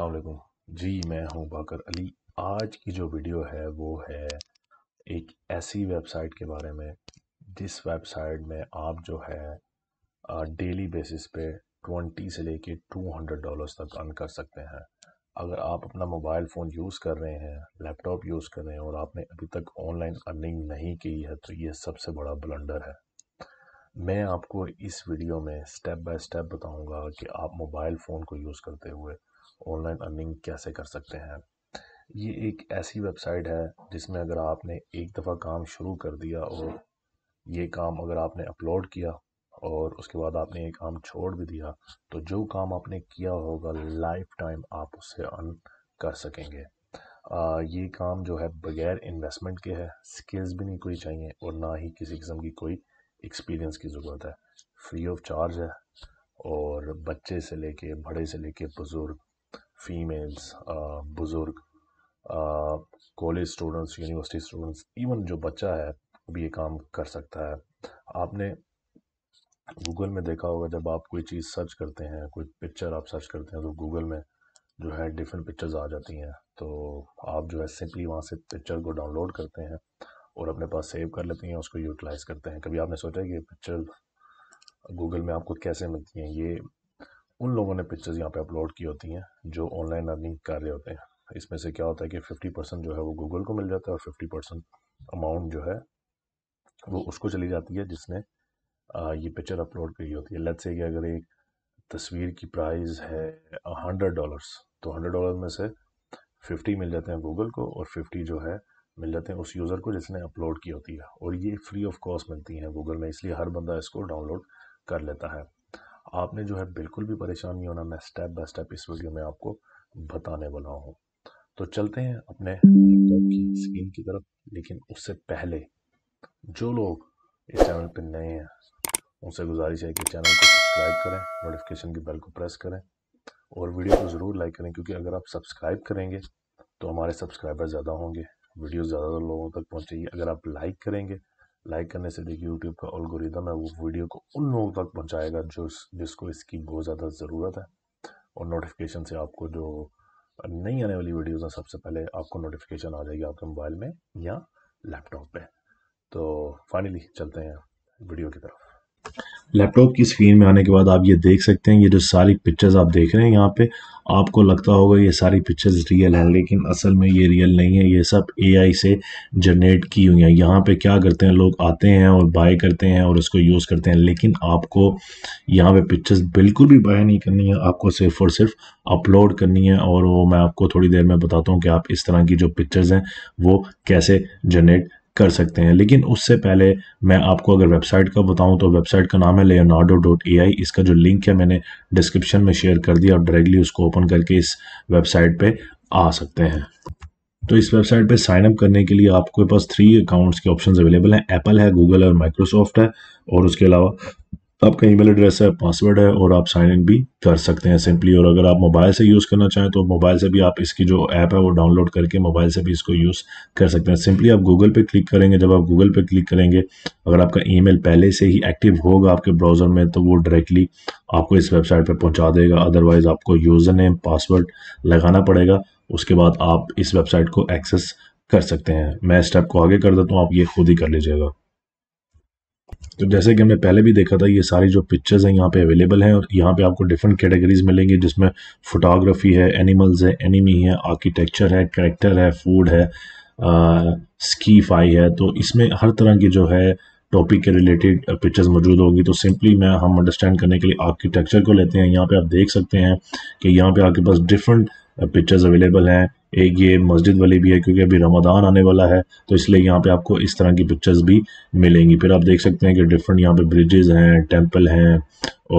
अलैक्म जी मैं हूं बाकर अली आज की जो वीडियो है वो है एक ऐसी वेबसाइट के बारे में जिस वेबसाइट में आप जो है डेली बेसिस पे 20 से लेके 200 डॉलर्स तक अर्न कर सकते हैं अगर आप अपना मोबाइल फ़ोन यूज़ कर रहे हैं लैपटॉप यूज़ कर रहे हैं और आपने अभी तक ऑनलाइन अर्निंग नहीं की है तो ये सबसे बड़ा ब्लंडर है मैं आपको इस वीडियो में स्टेप बाय स्टेप बताऊंगा कि आप मोबाइल फ़ोन को यूज़ करते हुए ऑनलाइन अर्निंग कैसे कर सकते हैं ये एक ऐसी वेबसाइट है जिसमें अगर आपने एक दफ़ा काम शुरू कर दिया और ये काम अगर आपने अपलोड किया और उसके बाद आपने ये काम छोड़ भी दिया तो जो काम आपने किया होगा लाइफ टाइम आप उससे अर्न कर सकेंगे आ, ये काम जो है बगैर इन्वेस्टमेंट के है स्किल्स भी नहीं कोई चाहिए और ना ही किसी किस्म की कोई एक्सपीरियंस की ज़रूरत है फ्री ऑफ चार्ज है और बच्चे से लेके बड़े से लेके बुज़ुर्ग फीमेल्स बुज़ुर्ग college students university students even जो बच्चा है भी ये काम कर सकता है आपने गूगल में देखा होगा जब आप कोई चीज़ सर्च करते हैं कोई पिक्चर आप सर्च करते हैं तो गूगल में जो है डिफरेंट पिक्चर्स आ जाती हैं तो आप जो है सिंपली वहाँ से पिक्चर को डाउनलोड करते हैं और अपने पास सेव कर लेते हैं उसको यूटिलाइज करते हैं कभी आपने सोचा कि ये पिक्चर गूगल में आपको कैसे मिलती हैं ये उन लोगों ने पिक्चर्स यहाँ पे अपलोड की होती हैं जो ऑनलाइन अर्निंग कर रहे होते हैं इसमें से क्या होता है कि फिफ्टी परसेंट जो है वो गूगल को मिल जाता है और फिफ्टी परसेंट अमाउंट जो है वो उसको चली जाती है जिसने ये पिक्चर अपलोड की होती है लेट से कि अगर एक तस्वीर की प्राइस है हंड्रेड डॉलर्स तो हंड्रेड डॉलर में से फिफ्टी मिल जाते हैं गूगल को और फिफ्टी जो है मिल जाते हैं उस यूज़र को जिसने अपलोड की होती है और ये फ्री ऑफ कॉस्ट मिलती हैं गूगल में इसलिए हर बंदा इसको डाउनलोड कर लेता है आपने जो है बिल्कुल भी परेशान नहीं होना मैं स्टेप बाय स्टेप इस वीडियो में आपको बताने वाला हूँ तो चलते हैं अपने लैपटॉप की स्क्रीन की तरफ लेकिन उससे पहले जो लोग इस चैनल पर नए हैं उनसे गुजारिश है कि चैनल को सब्सक्राइब करें नोटिफिकेशन की बेल को प्रेस करें और वीडियो को ज़रूर लाइक करें क्योंकि अगर आप सब्सक्राइब करेंगे तो हमारे सब्सक्राइबर ज़्यादा होंगे वीडियो ज़्यादा लोगों तक पहुँचेगी अगर आप लाइक करेंगे लाइक करने से देखिए यूट्यूब का अलगोरिदम है वो वीडियो को उन लोगों तक पहुंचाएगा जो जिसको इसकी बहुत ज़्यादा ज़रूरत है और नोटिफिकेशन से आपको जो नई आने वाली वीडियोस हैं सबसे पहले आपको नोटिफिकेशन आ जाएगी आपके मोबाइल में या लैपटॉप पे तो फाइनली चलते हैं वीडियो की तरफ लैपटॉप की स्क्रीन में आने के बाद आप ये देख सकते हैं ये जो सारी पिक्चर्स आप देख रहे हैं यहाँ पे आपको लगता होगा ये सारी पिक्चर्स रियल हैं लेकिन असल में ये रियल नहीं है ये सब एआई से जनरेट की हुई हैं यहाँ पे क्या करते हैं लोग आते हैं और बाय करते हैं और उसको यूज़ करते हैं लेकिन आपको यहाँ पे पिक्चर्स बिल्कुल भी बाय नहीं करनी है आपको सिर्फ और सिर्फ अपलोड करनी है और वो मैं आपको थोड़ी देर में बताता हूँ कि आप इस तरह की जो पिक्चर्स हैं वो कैसे जनरेट कर सकते हैं लेकिन उससे पहले मैं आपको अगर वेबसाइट का बताऊं तो वेबसाइट का नाम है लेनाडो डॉट ए आई इसका जो लिंक है मैंने डिस्क्रिप्शन में शेयर कर दिया और डायरेक्टली उसको ओपन करके इस वेबसाइट पे आ सकते हैं तो इस वेबसाइट पे साइन अप करने के लिए आपके पास थ्री अकाउंट्स के ऑप्शंस अवेलेबल हैं एप्पल है गूगल और माइक्रोसॉफ्ट है और उसके अलावा आपका ईमेल एड्रेस है पासवर्ड है और आप साइन इन भी कर सकते हैं सिंपली और अगर आप मोबाइल से यूज़ करना चाहें तो मोबाइल से भी आप इसकी जो ऐप है वो डाउनलोड करके मोबाइल से भी इसको यूज़ कर सकते हैं सिंपली आप गूगल पे क्लिक करेंगे जब आप गूगल पे क्लिक करेंगे अगर आपका ईमेल पहले से ही एक्टिव होगा आपके ब्राउज़र में तो वो डायरेक्टली आपको इस वेबसाइट पर पहुँचा देगा अदरवाइज़ आपको यूज़र नेम पासवर्ड लगाना पड़ेगा उसके बाद आप इस वेबसाइट को एक्सेस कर सकते हैं मैं स्टेप को आगे कर देता हूँ आप ये खुद ही कर लीजिएगा तो जैसे कि हमने पहले भी देखा था ये सारी जो पिक्चर्स हैं यहाँ पे अवेलेबल हैं और यहाँ पे आपको डिफरेंट कैटेगरीज मिलेंगी जिसमें फोटोग्राफी है एनिमल्स है एनिमी है आर्किटेक्चर है करेक्टर है फूड है स्की फाई है तो इसमें हर तरह की जो है टॉपिक के रिलेटेड पिक्चर्स मौजूद होंगी तो सिंपली मैं हम अंडरस्टैंड करने के लिए आर्किटेक्चर को लेते हैं यहाँ पे आप देख सकते हैं कि यहाँ पे आपके पास डिफरेंट पिक्चर्स uh, अवेलेबल हैं एक ये मस्जिद वाली भी है क्योंकि अभी रमदान आने वाला है तो इसलिए यहाँ पे आपको इस तरह की पिक्चर्स भी मिलेंगी फिर आप देख सकते हैं कि डिफरेंट यहाँ पे ब्रिजेज हैं टेम्पल हैं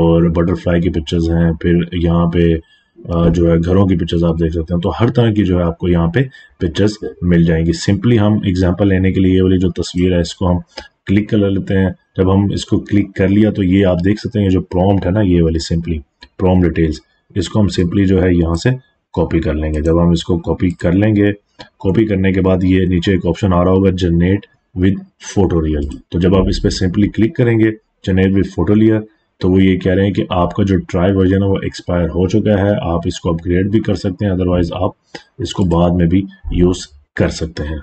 और बटरफ्लाई की पिक्चर्स हैं फिर यहाँ पे uh, जो है घरों की पिक्चर्स आप देख सकते हैं तो हर तरह की जो है आपको यहाँ पे पिक्चर्स मिल जाएंगी सिंपली हम एग्जांपल लेने के लिए ये वाली जो तस्वीर है इसको हम क्लिक कर लेते हैं जब हम इसको क्लिक कर लिया तो ये आप देख सकते हैं जो प्रॉम्प्ट है ना ये वाली सिंपली प्रॉम्प्ट डिटेल्स इसको हम सिंपली जो है यहाँ से कॉपी कर लेंगे जब हम इसको कॉपी कर लेंगे कॉपी करने के बाद ये नीचे एक ऑप्शन आ रहा होगा जनरेट विद फोटो रियल तो जब आप इस पर सिंपली क्लिक करेंगे जनरेट विद फोटो रियल तो वो ये कह रहे हैं कि आपका जो ट्राई वर्जन है वो एक्सपायर हो चुका है आप इसको अपग्रेड भी कर सकते हैं अदरवाइज आप इसको बाद में भी यूज़ कर सकते हैं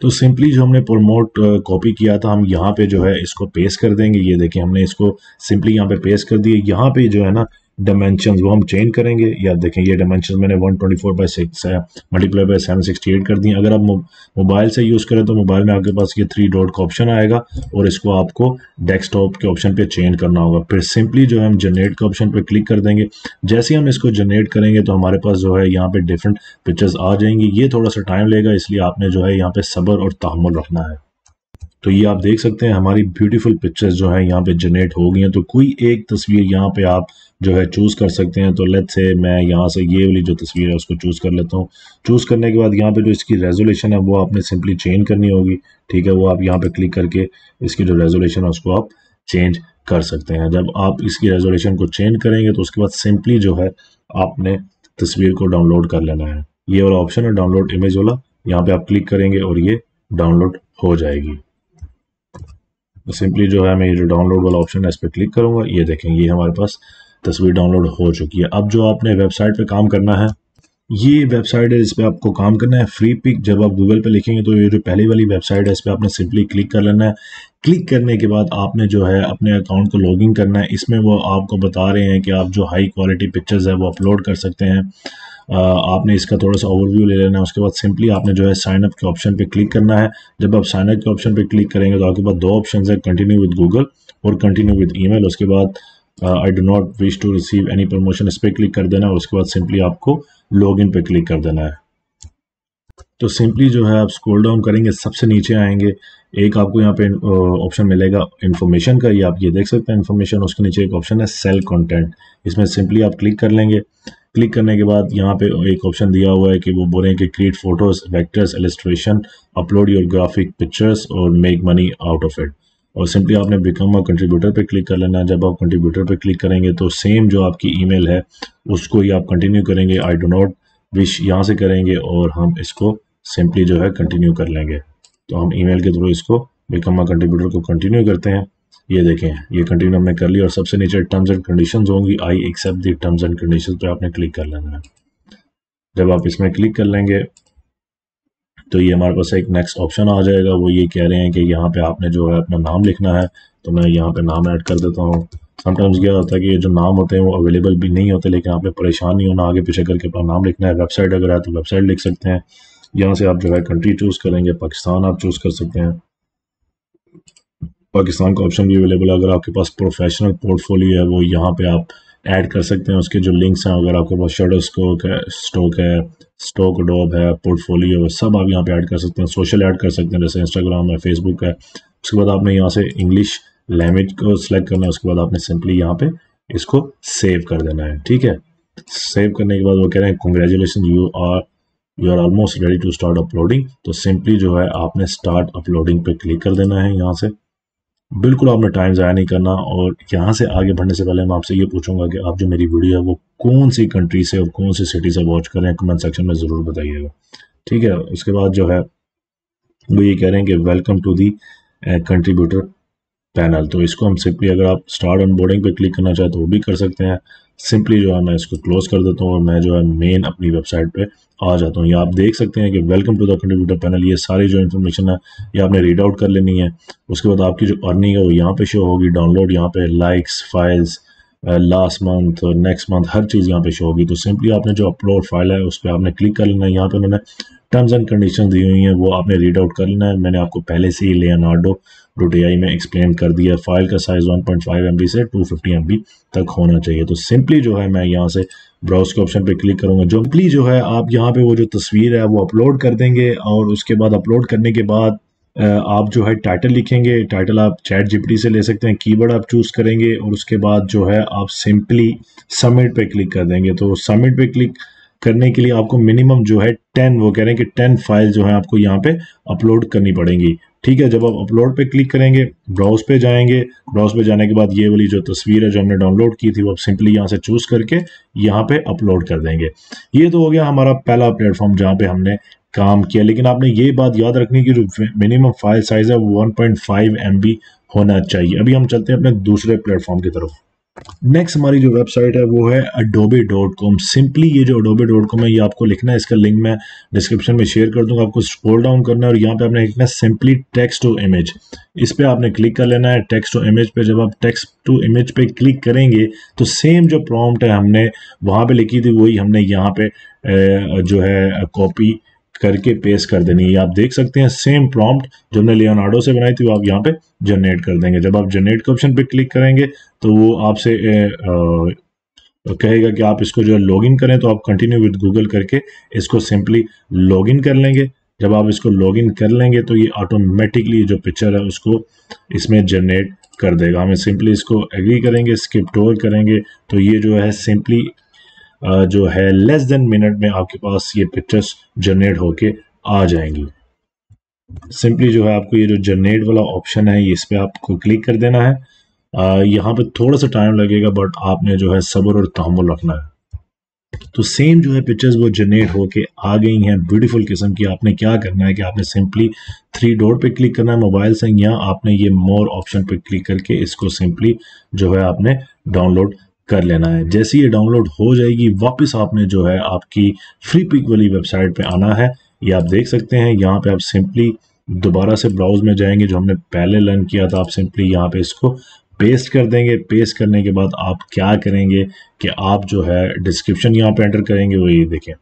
तो सिंपली जो हमने प्रमोट कॉपी किया था हम यहाँ पे जो है इसको पेस्ट कर देंगे ये देखिए हमने इसको सिंपली यहाँ पे पेस्ट कर दिए यहाँ पे जो है ना डायमेंशन वो हम चेंज करेंगे या देखें ये डायमेंशन मैंने 124 ट्वेंटी फोर बाई सिक्स है multiply by seven sixty eight कर दी अगर आप मोबाइल से यूज़ करें तो मोबाइल में आपके पास ये थ्री डॉट का ऑप्शन आएगा और इसको आपको डेस्कटॉप के ऑप्शन पे चेंज करना होगा फिर सिंपली जो है हम जनरेट के ऑप्शन पर क्लिक कर देंगे जैसे हम इसको जनरेट करेंगे तो हमारे पास जो है यहाँ पर डिफरेंट पिक्चर्स आ जाएंगी ये थोड़ा सा टाइम लेगा इसलिए आपने जो है यहाँ पर सब्र और तहमुल रखना है तो ये आप देख सकते हैं हमारी ब्यूटीफुल पिक्चर्स जो है यहाँ पे जनरेट हो गई हैं तो कोई एक तस्वीर यहाँ पे आप जो है चूज़ कर सकते हैं तो लेट्स से मैं यहाँ से ये वाली जो तस्वीर है उसको चूज़ कर लेता हूँ चूज़ करने के बाद यहाँ पे जो इसकी रेजोलेशन है वो आपने सिंपली चेंज करनी होगी ठीक है वो आप यहाँ पे क्लिक करके इसकी जो रेजोलेशन है उसको आप चेंज कर सकते हैं जब आप इसकी रेजोलेशन को चेंज करेंगे तो उसके बाद सिंपली जो है आपने तस्वीर को डाउनलोड कर लेना है ये वाला ऑप्शन है डाउनलोड इमेज वाला यहाँ पे आप क्लिक करेंगे और ये डाउनलोड हो जाएगी सिंपली तो जो है मैं ये जो डाउनलोड वाला ऑप्शन है इस पर क्लिक करूँगा ये देखेंगे ये हमारे पास तस्वीर डाउनलोड हो चुकी है अब जो आपने वेबसाइट पे काम करना है ये वेबसाइट है इस पर आपको काम करना है फ्री पिक जब आप गूगल पे लिखेंगे तो ये जो पहली वाली वेबसाइट है इस पर आपने सिंपली क्लिक कर लेना है क्लिक करने के बाद आपने जो है अपने अकाउंट को लॉगिन करना है इसमें वो आपको बता रहे हैं कि आप जो हाई क्वालिटी पिक्चर्स है वो अपलोड कर सकते हैं आपने इसका थोड़ा सा ओवरव्यू ले लेना है उसके बाद सिंपली आपने जो है साइन अप के ऑप्शन पे क्लिक करना है जब आप साइन अप के ऑप्शन पे क्लिक करेंगे तो आपके पास दो ऑप्शन है कंटिन्यू विद गूगल और कंटिन्यू विद ई उसके बाद I do not wish to receive any promotion इस पर क्लिक कर देना है उसके बाद सिंपली आपको लॉग इन क्लिक कर देना है तो सिंपली जो है आप स्कोल डाउन करेंगे सबसे नीचे आएंगे एक आपको यहाँ पे ऑप्शन मिलेगा इन्फॉर्मेशन का ये आप ये देख सकते हैं इन्फॉर्मेशन उसके नीचे एक ऑप्शन है सेल कंटेंट इसमें सिंपली आप क्लिक कर लेंगे क्लिक करने के बाद यहाँ पे एक ऑप्शन दिया हुआ है कि वो बोल कि create photos vectors illustration upload your graphic pictures और make money out of it और सिंपली आपने बिकम अ कंट्रीब्यूटर पे क्लिक कर लेना जब आप कंट्रीब्यूटर पे क्लिक करेंगे तो सेम जो आपकी ईमेल है उसको ही आप कंटिन्यू करेंगे आई डो नॉट विश यहाँ से करेंगे और हम इसको सिंपली जो है कंटिन्यू कर लेंगे तो हम ई के थ्रू इसको बिकम अ कंट्रीब्यूटर को कंटिन्यू करते हैं ये देखें ये कंटिन्यू हमने कर लिया और सबसे नीचे टर्म्स एंड कंडीशंस होंगी I accept the terms and conditions पे आपने क्लिक कर लेना है जब आप इसमें क्लिक कर लेंगे तो ये हमारे पास एक नेक्स्ट ऑप्शन आ जाएगा वो ये कह रहे हैं कि यहाँ पे आपने जो है अपना नाम लिखना है तो मैं यहाँ पे नाम ऐड कर देता हूँ समटाइम्स क्या होता है कि ये जो नाम होते हैं वो अवेलेबल भी नहीं होते लेकिन आपने परेशान नहीं होना आगे पीछे करके अपना नाम लिखना है वेबसाइट अगर है तो वेबसाइट लिख सकते हैं यहाँ से आप जो है कंट्री चूज़ करेंगे पाकिस्तान आप चूज़ कर सकते हैं पाकिस्तान का ऑप्शन भी अवेलेबल है अगर आपके पास प्रोफेशनल पोर्टफोलियो है वो यहाँ पे आप ऐड कर सकते हैं उसके जो लिंक्स हैं अगर आपके पास शडो स्टॉक है स्टॉक है स्टॉक डॉब है पोर्टफोलियो है सब आप यहाँ पे ऐड कर सकते हैं सोशल ऐड कर सकते हैं जैसे इंस्टाग्राम है फेसबुक है उसके बाद आपने यहाँ से इंग्लिश लैंग्वेज को सिलेक्ट करना है उसके बाद आपने सिंपली यहाँ पे इसको सेव कर देना है ठीक है सेव करने के बाद वो कह रहे हैं congratulation you are you are almost ready to start uploading तो सिंपली जो है आपने स्टार्ट अपलोडिंग पे क्लिक कर देना है यहाँ से बिल्कुल आपने टाइम ज़ाया नहीं करना और यहाँ से आगे बढ़ने से पहले मैं आपसे ये पूछूंगा कि आप जो मेरी वीडियो है वो कौन सी कंट्री से और कौन सी सिटी से वॉच कर रहे हैं कमेंट सेक्शन में ज़रूर बताइएगा ठीक है उसके बाद जो है वो ये कह रहे हैं कि welcome to the contributor panel तो इसको हम सिंपली अगर आप स्टार्ट बोर्डिंग पे क्लिक करना चाहें तो वो भी कर सकते हैं सिंपली जो है मैं इसको क्लोज कर देता हूँ और मैं जो है मेन अपनी वेबसाइट पे आ जाता हूँ या आप देख सकते हैं कि welcome to the contributor panel ये सारी जो इन्फॉर्मेशन है ये आपने रीड आउट कर लेनी है उसके बाद आपकी जो अर्निंग है वो यहाँ पे शो होगी डाउनलोड यहाँ पे likes files last month next month हर चीज़ यहाँ पे शो होगी तो सिंपली आपने जो अपलोड फाइल है उस पर आपने क्लिक कर लेना है यहाँ पे उन्होंने टर्म्स एंड कंडीशन दी हुई हैं वो आपने रीड आउट कर लेना है मैंने आपको पहले से ही लेनार्डो रोटीआई में एक्सप्लेन कर दिया फाइल का साइज़ 1.5 पॉइंट से 250 फिफ्टी तक होना चाहिए तो सिंपली जो है मैं यहाँ से ब्राउज के ऑप्शन पे क्लिक करूँगा जो प्ली जो है आप यहाँ पे वो जो तस्वीर है वो अपलोड कर देंगे और उसके बाद अपलोड करने के बाद आप जो है टाइटल लिखेंगे टाइटल आप चैट जीपीटी से ले सकते हैं कीबोर्ड आप चूज़ करेंगे और उसके बाद जो है आप सिंपली सबमिट पे क्लिक कर देंगे तो सबमिट पे क्लिक करने के लिए आपको मिनिमम जो है टेन वो कह रहे हैं कि टेन फाइल जो है आपको यहाँ पे अपलोड करनी पड़ेंगी ठीक है जब आप अपलोड पे क्लिक करेंगे ब्राउज पे जाएंगे ब्राउज पे जाने के बाद ये वाली जो तस्वीर है जो हमने डाउनलोड की थी वो आप सिंपली यहाँ से चूज करके यहाँ पे अपलोड कर देंगे ये तो हो गया हमारा पहला प्लेटफॉर्म जहाँ पे हमने काम किया लेकिन आपने ये बात याद रखनी कि जो मिनिमम फाइल साइज है वो वन पॉइंट होना चाहिए अभी हम चलते हैं अपने दूसरे प्लेटफॉर्म की तरफ नेक्स्ट हमारी जो वेबसाइट है वो है अडोबे डॉट कॉम सिंपली ये जो अडोबे डॉट कॉम है ये आपको लिखना है इसका लिंक मैं डिस्क्रिप्शन में शेयर कर दूंगा आपको स्क्रॉल डाउन करना है और यहाँ पे आपने लिखना है सिंपली टेक्स्ट टू इमेज इस पर आपने क्लिक कर लेना है टेक्स्ट टू इमेज पे जब आप टेक्स्ट टू इमेज पे क्लिक करेंगे तो सेम जो प्रॉम्प्ट है हमने वहाँ पर लिखी थी वही हमने यहाँ पे जो है कॉपी करके पेस्ट कर देनी है आप देख सकते हैं सेम प्रॉम्प्ट जो हमने लियोनार्डो से बनाई थी वो आप यहाँ पे जनरेट कर देंगे जब आप जनरेट के ऑप्शन पे क्लिक करेंगे तो वो आपसे कहेगा कि आप इसको जो है लॉगिन करें तो आप कंटिन्यू विद गूगल करके इसको सिंपली लॉगिन कर लेंगे जब आप इसको लॉगिन कर लेंगे तो ये ऑटोमेटिकली जो पिक्चर है उसको इसमें जनरेट कर देगा हमें सिंपली इसको एग्री करेंगे स्किप टोर करेंगे तो ये जो है सिंपली जो है लेस देन मिनट में आपके पास ये पिक्चर्स जनरेट होके आ जाएंगी सिंपली जो है आपको ये जो जनरेट वाला ऑप्शन है इस पर आपको क्लिक कर देना है यहाँ पे थोड़ा सा टाइम लगेगा बट आपने जो है सब्र और तहमुल रखना है तो सेम जो है पिक्चर्स वो जनरेट होके आ गई हैं ब्यूटीफुल किस्म की आपने क्या करना है कि आपने सिंपली थ्री डोर पे क्लिक करना है मोबाइल से या आपने ये मोर ऑप्शन पे क्लिक करके इसको सिंपली जो है आपने डाउनलोड कर लेना है जैसे ये डाउनलोड हो जाएगी वापस आपने जो है आपकी फ्री पिक वाली वेबसाइट पे आना है ये आप देख सकते हैं यहाँ पे आप सिंपली दोबारा से ब्राउज में जाएंगे जो हमने पहले लर्न किया था आप सिंपली यहाँ पे इसको पेस्ट कर देंगे पेस्ट करने के बाद आप क्या करेंगे कि आप जो है डिस्क्रिप्शन यहाँ पे एंटर करेंगे वो ये देखें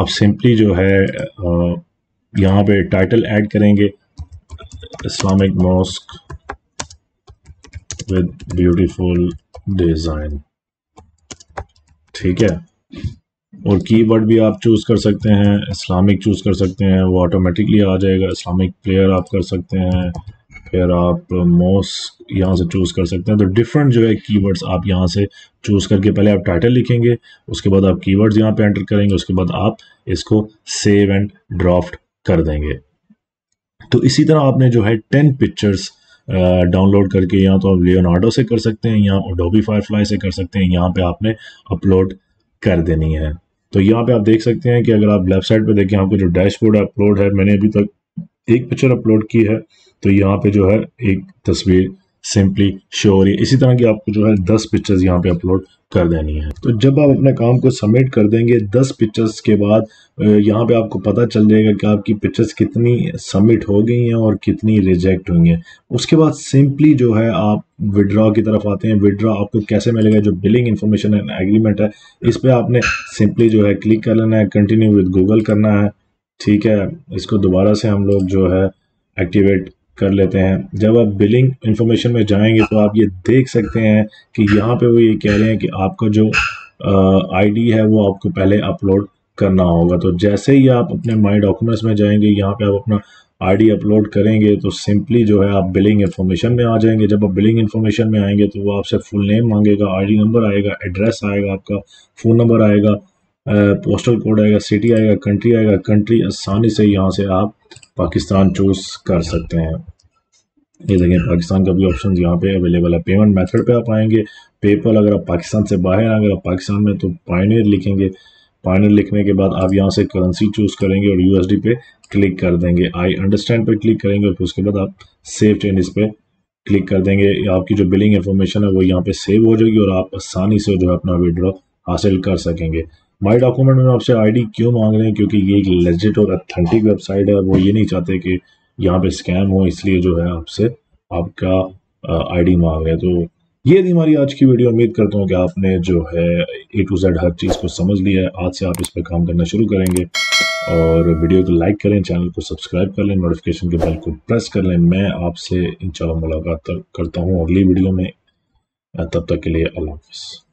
आप सिंपली जो है यहाँ पे टाइटल ऐड करेंगे Islamic mosque with beautiful design ठीक है और कीवर्ड भी आप चूज़ कर सकते हैं इस्लामिक चूज़ कर सकते हैं वो ऑटोमेटिकली आ जाएगा इस्लामिक प्लेयर आप कर सकते हैं फिर आप मोस्ट यहाँ से चूज़ कर सकते हैं तो डिफरेंट जो है कीवर्ड्स आप यहाँ से चूज़ करके पहले आप टाइटल लिखेंगे उसके बाद आप कीवर्ड्स यहाँ पे एंटर करेंगे उसके बाद आप इसको सेव एंड ड्राफ्ट कर देंगे तो इसी तरह आपने जो है टेन पिक्चर्स डाउनलोड करके यहाँ तो आप लियोनार्डो से कर सकते हैं या फायर फायरफ्लाई से कर सकते हैं यहाँ पे आपने अपलोड कर देनी है तो यहाँ पे आप देख सकते हैं कि अगर आप लेफ्ट साइड पे देखें आपको जो डैशबोर्ड अपलोड है मैंने अभी तक एक पिक्चर अपलोड की है तो यहाँ पे जो है एक तस्वीर सिंपली शो हो रही है इसी तरह की आपको जो है दस पिक्चर्स यहाँ पे अपलोड कर देनी है तो जब आप अपने काम को सबमिट कर देंगे दस पिक्चर्स के बाद यहाँ पे आपको पता चल जाएगा कि आपकी पिक्चर्स कितनी सबमिट हो गई हैं और कितनी रिजेक्ट हुई हैं उसके बाद सिंपली जो है आप विड्रॉ की तरफ आते हैं विड्रॉ आपको कैसे मिलेगा जो बिलिंग इन्फॉर्मेशन एंड एग्रीमेंट है इस पर आपने सिंपली जो है क्लिक कर लेना है कंटिन्यू विद गूगल करना है ठीक है इसको दोबारा से हम लोग जो है एक्टिवेट कर लेते हैं जब आप बिलिंग इन्फॉर्मेशन में जाएंगे तो आप ये देख सकते हैं कि यहाँ पे वो ये कह रहे हैं कि आपका जो आईडी है वो आपको पहले अपलोड करना होगा तो जैसे ही आप अपने माई डॉक्यूमेंट्स में जाएंगे यहाँ पे आप अपना आईडी अपलोड करेंगे तो सिंपली जो है आप बिलिंग इन्फॉर्मेशन में आ जाएंगे जब आप बिलिंग इन्फॉर्मेशन में आएंगे तो वो आपसे फुल नेम मांगेगा आई नंबर आएगा एड्रेस आएगा आपका फ़ोन नंबर आएगा पोस्टल कोड आएगा सिटी आएगा कंट्री आएगा कंट्री आसानी से यहाँ से आप पाकिस्तान चूज़ कर सकते हैं ये देखें पाकिस्तान का भी ऑप्शन यहाँ पे अवेलेबल है पेमेंट मेथड पे आप आएंगे पेपल अगर आप पाकिस्तान से बाहर आएंगे आप पाकिस्तान में तो पाइनियर लिखेंगे पाइनियर लिखने के बाद आप यहाँ से करेंसी चूज़ करेंगे और यूएसडी पे क्लिक कर देंगे आई अंडरस्टैंड पे क्लिक करेंगे और फिर उसके बाद आप सेव इस पे क्लिक कर देंगे आपकी जो बिलिंग इन्फॉर्मेशन है वो यहाँ पे सेव हो जाएगी और आप आसानी से जो है अपना विड्रॉ हासिल कर सकेंगे माई डॉक्यूमेंट में आपसे आईडी क्यों मांग रहे हैं क्योंकि ये एक लेजिट और अथेंटिक वेबसाइट है और वो ये नहीं चाहते कि यहाँ पे स्कैम हो इसलिए जो है आपसे आपका आईडी मांग रहे हैं तो ये थी हमारी आज की वीडियो उम्मीद करता हूँ कि आपने जो है ए टू जेड हर चीज़ को समझ लिया है आज से आप इस पर काम करना शुरू करेंगे और वीडियो को लाइक करें चैनल को सब्सक्राइब कर लें नोटिफिकेशन के बेल को प्रेस कर लें मैं आपसे इंशाल्लाह मुलाकात करता हूँ अगली वीडियो में तब तक के लिए अल्लाह हाफिज़